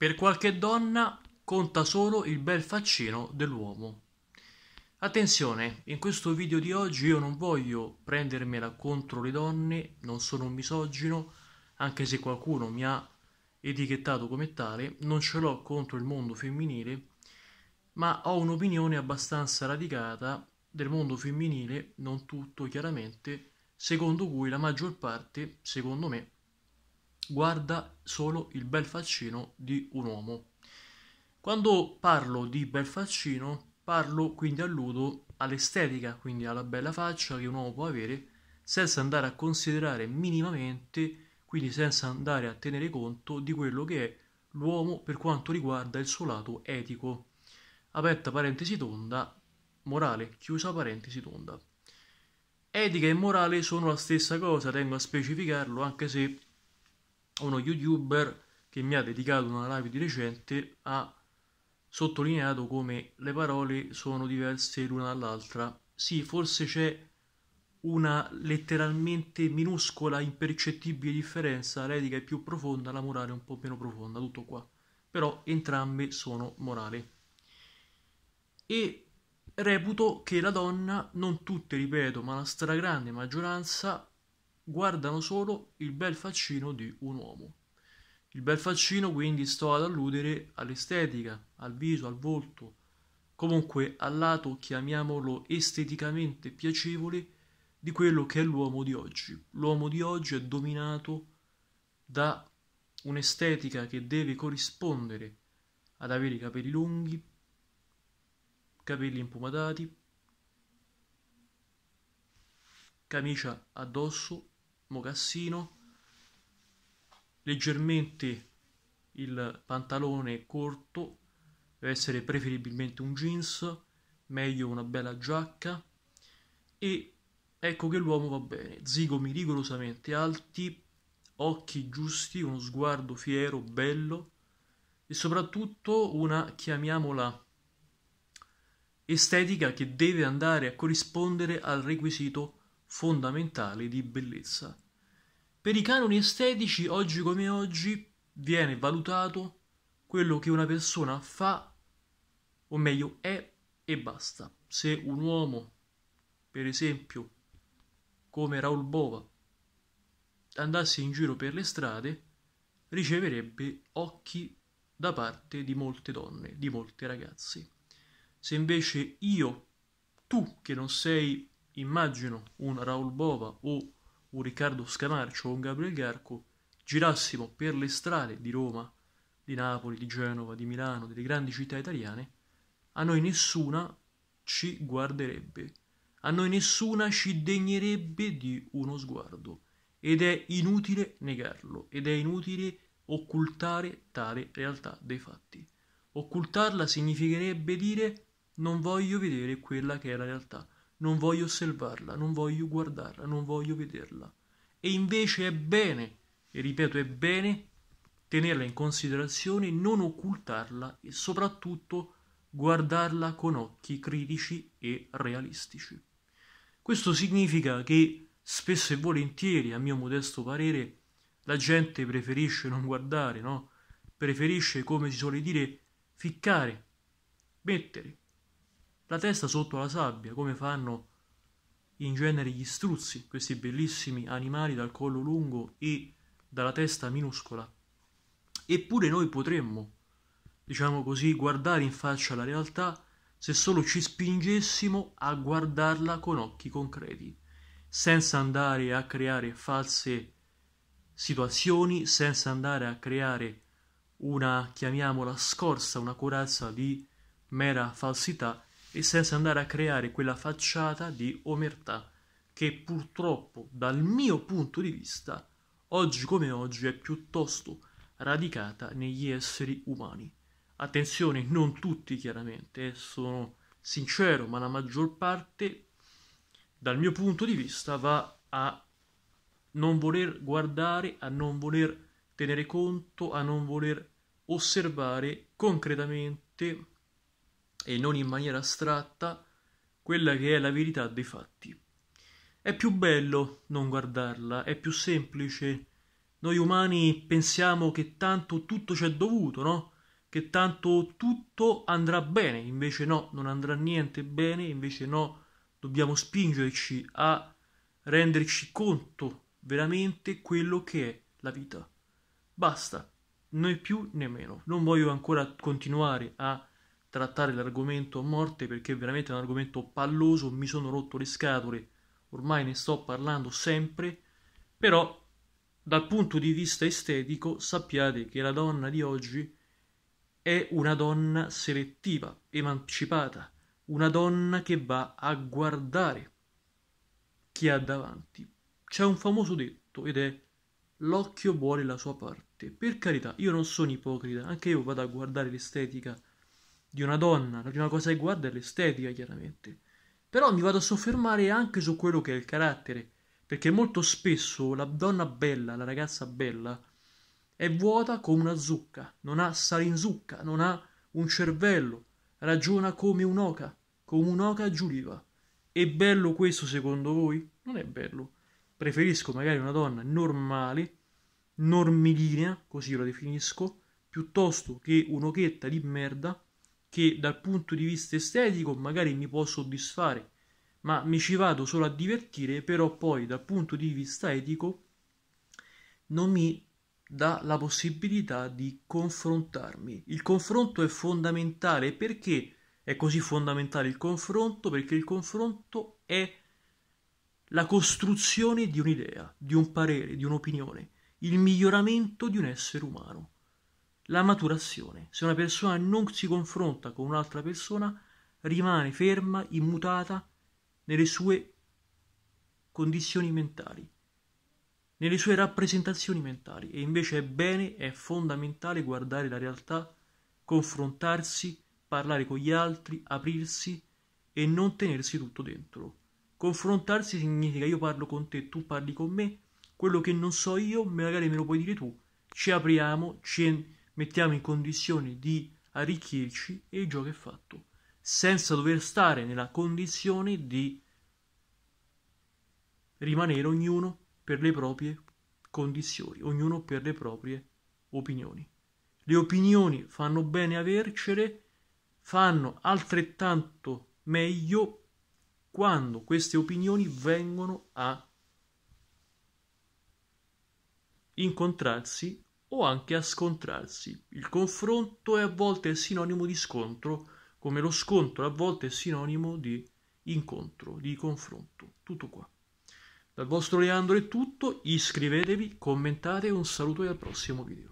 Per qualche donna conta solo il bel faccino dell'uomo. Attenzione, in questo video di oggi io non voglio prendermela contro le donne, non sono un misogino, anche se qualcuno mi ha etichettato come tale, non ce l'ho contro il mondo femminile, ma ho un'opinione abbastanza radicata del mondo femminile, non tutto chiaramente, secondo cui la maggior parte, secondo me, guarda solo il bel faccino di un uomo. Quando parlo di bel faccino, parlo quindi alludo all'estetica, quindi alla bella faccia che un uomo può avere, senza andare a considerare minimamente, quindi senza andare a tenere conto di quello che è l'uomo per quanto riguarda il suo lato etico. Aperta parentesi tonda, morale, chiusa parentesi tonda. Etica e morale sono la stessa cosa, tengo a specificarlo anche se uno youtuber che mi ha dedicato una live di recente ha sottolineato come le parole sono diverse l'una dall'altra. Sì, forse c'è una letteralmente minuscola, impercettibile differenza, l'etica è più profonda, la morale è un po' meno profonda, tutto qua. Però entrambe sono morale. E reputo che la donna, non tutte ripeto, ma la stragrande maggioranza guardano solo il bel faccino di un uomo. Il bel faccino quindi sto ad alludere all'estetica, al viso, al volto, comunque al lato, chiamiamolo esteticamente piacevole, di quello che è l'uomo di oggi. L'uomo di oggi è dominato da un'estetica che deve corrispondere ad avere i capelli lunghi, capelli impumatati, camicia addosso mocassino, leggermente il pantalone corto, deve essere preferibilmente un jeans, meglio una bella giacca e ecco che l'uomo va bene, zigomi rigorosamente alti, occhi giusti, uno sguardo fiero, bello e soprattutto una, chiamiamola, estetica che deve andare a corrispondere al requisito fondamentale di bellezza. Per i canoni estetici, oggi come oggi, viene valutato quello che una persona fa, o meglio è, e basta. Se un uomo, per esempio, come Raul Bova, andasse in giro per le strade, riceverebbe occhi da parte di molte donne, di molte ragazze. Se invece io, tu che non sei, immagino, un Raul Bova o un un Riccardo Scamarcio o un Gabriel Garco girassimo per le strade di Roma, di Napoli, di Genova, di Milano, delle grandi città italiane, a noi nessuna ci guarderebbe, a noi nessuna ci degnerebbe di uno sguardo ed è inutile negarlo ed è inutile occultare tale realtà dei fatti. Occultarla significherebbe dire non voglio vedere quella che è la realtà non voglio osservarla, non voglio guardarla, non voglio vederla. E invece è bene, e ripeto è bene, tenerla in considerazione, non occultarla e soprattutto guardarla con occhi critici e realistici. Questo significa che spesso e volentieri, a mio modesto parere, la gente preferisce non guardare, no? Preferisce, come si suole dire, ficcare, mettere, la testa sotto la sabbia, come fanno in genere gli struzzi, questi bellissimi animali dal collo lungo e dalla testa minuscola. Eppure noi potremmo, diciamo così, guardare in faccia la realtà se solo ci spingessimo a guardarla con occhi concreti, senza andare a creare false situazioni, senza andare a creare una, chiamiamola, scorsa, una corazza di mera falsità e senza andare a creare quella facciata di omertà che purtroppo dal mio punto di vista oggi come oggi è piuttosto radicata negli esseri umani. Attenzione, non tutti chiaramente, eh, sono sincero, ma la maggior parte dal mio punto di vista va a non voler guardare, a non voler tenere conto, a non voler osservare concretamente e non in maniera astratta, quella che è la verità dei fatti. È più bello non guardarla, è più semplice. Noi umani pensiamo che tanto tutto ci è dovuto, no? Che tanto tutto andrà bene, invece no, non andrà niente bene, invece no, dobbiamo spingerci a renderci conto veramente quello che è la vita. Basta, né più né meno. Non voglio ancora continuare a trattare l'argomento morte perché veramente è un argomento palloso, mi sono rotto le scatole, ormai ne sto parlando sempre, però dal punto di vista estetico sappiate che la donna di oggi è una donna selettiva, emancipata, una donna che va a guardare chi ha davanti. C'è un famoso detto ed è l'occhio vuole la sua parte. Per carità, io non sono ipocrita, anche io vado a guardare l'estetica di una donna, la prima cosa che guarda è l'estetica, chiaramente. Però mi vado a soffermare anche su quello che è il carattere, perché molto spesso la donna bella, la ragazza bella, è vuota come una zucca, non ha sale in zucca, non ha un cervello, ragiona come un'oca, come un'oca giuliva. È bello questo secondo voi? Non è bello. Preferisco magari una donna normale, normilinea, così la definisco, piuttosto che un'ochetta di merda che dal punto di vista estetico magari mi può soddisfare, ma mi ci vado solo a divertire, però poi dal punto di vista etico non mi dà la possibilità di confrontarmi. Il confronto è fondamentale perché è così fondamentale il confronto? Perché il confronto è la costruzione di un'idea, di un parere, di un'opinione, il miglioramento di un essere umano la maturazione. Se una persona non si confronta con un'altra persona, rimane ferma, immutata nelle sue condizioni mentali, nelle sue rappresentazioni mentali. E invece è bene, è fondamentale guardare la realtà, confrontarsi, parlare con gli altri, aprirsi e non tenersi tutto dentro. Confrontarsi significa io parlo con te, tu parli con me, quello che non so io magari me lo puoi dire tu. Ci apriamo, ci mettiamo in condizione di arricchirci e il gioco è fatto, senza dover stare nella condizione di rimanere ognuno per le proprie condizioni, ognuno per le proprie opinioni. Le opinioni fanno bene avercele, fanno altrettanto meglio quando queste opinioni vengono a incontrarsi o anche a scontrarsi. Il confronto è a volte sinonimo di scontro, come lo scontro a volte è sinonimo di incontro, di confronto. Tutto qua. Dal vostro Leandro è tutto, iscrivetevi, commentate, un saluto e al prossimo video.